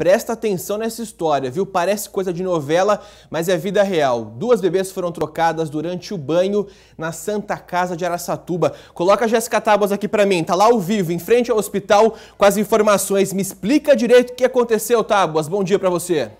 presta atenção nessa história, viu? Parece coisa de novela, mas é vida real. Duas bebês foram trocadas durante o banho na Santa Casa de Araçatuba. Coloca a Jéssica Tábuas aqui para mim, tá lá ao vivo, em frente ao hospital, com as informações. Me explica direito o que aconteceu, Tábuas. Bom dia para você.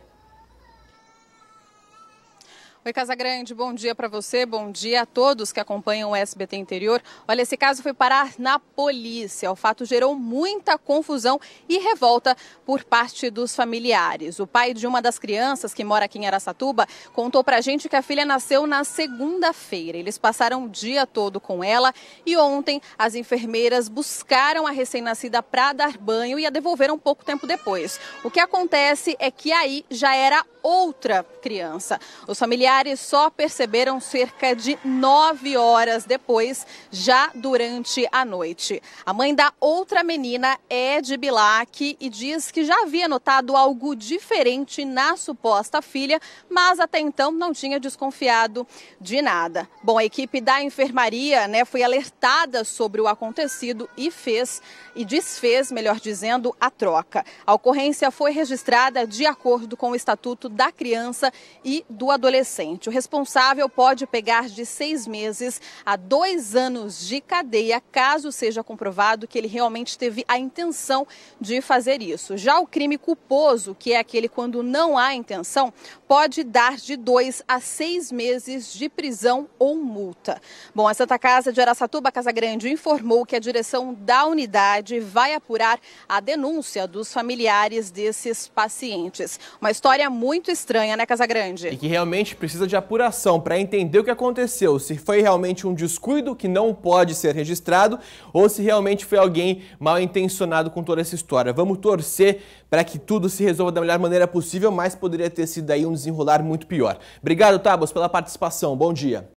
Oi, Casagrande, bom dia para você, bom dia a todos que acompanham o SBT Interior. Olha, esse caso foi parar na polícia. O fato gerou muita confusão e revolta por parte dos familiares. O pai de uma das crianças que mora aqui em Aracatuba contou para a gente que a filha nasceu na segunda-feira. Eles passaram o dia todo com ela e ontem as enfermeiras buscaram a recém-nascida para dar banho e a devolveram pouco tempo depois. O que acontece é que aí já era outra criança. Os familiares Familiares só perceberam cerca de nove horas depois, já durante a noite. A mãe da outra menina é de Bilac e diz que já havia notado algo diferente na suposta filha, mas até então não tinha desconfiado de nada. Bom, a equipe da enfermaria né, foi alertada sobre o acontecido e fez, e desfez, melhor dizendo, a troca. A ocorrência foi registrada de acordo com o Estatuto da Criança e do Adolescente inocente. O responsável pode pegar de seis meses a dois anos de cadeia, caso seja comprovado que ele realmente teve a intenção de fazer isso. Já o crime culposo, que é aquele quando não há intenção, pode dar de dois a seis meses de prisão ou multa. Bom, a Santa Casa de Aracatuba Casagrande informou que a direção da unidade vai apurar a denúncia dos familiares desses pacientes. Uma história muito estranha, né, Casagrande? E que realmente precisa precisa de apuração para entender o que aconteceu, se foi realmente um descuido que não pode ser registrado ou se realmente foi alguém mal intencionado com toda essa história. Vamos torcer para que tudo se resolva da melhor maneira possível, mas poderia ter sido aí um desenrolar muito pior. Obrigado, Tabos, pela participação. Bom dia.